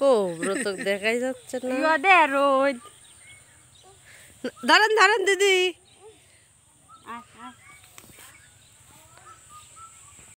কো ব্রত দেখাই যাচ্ছে না রোদ দাঁড়ান দাঁড়ান দিদি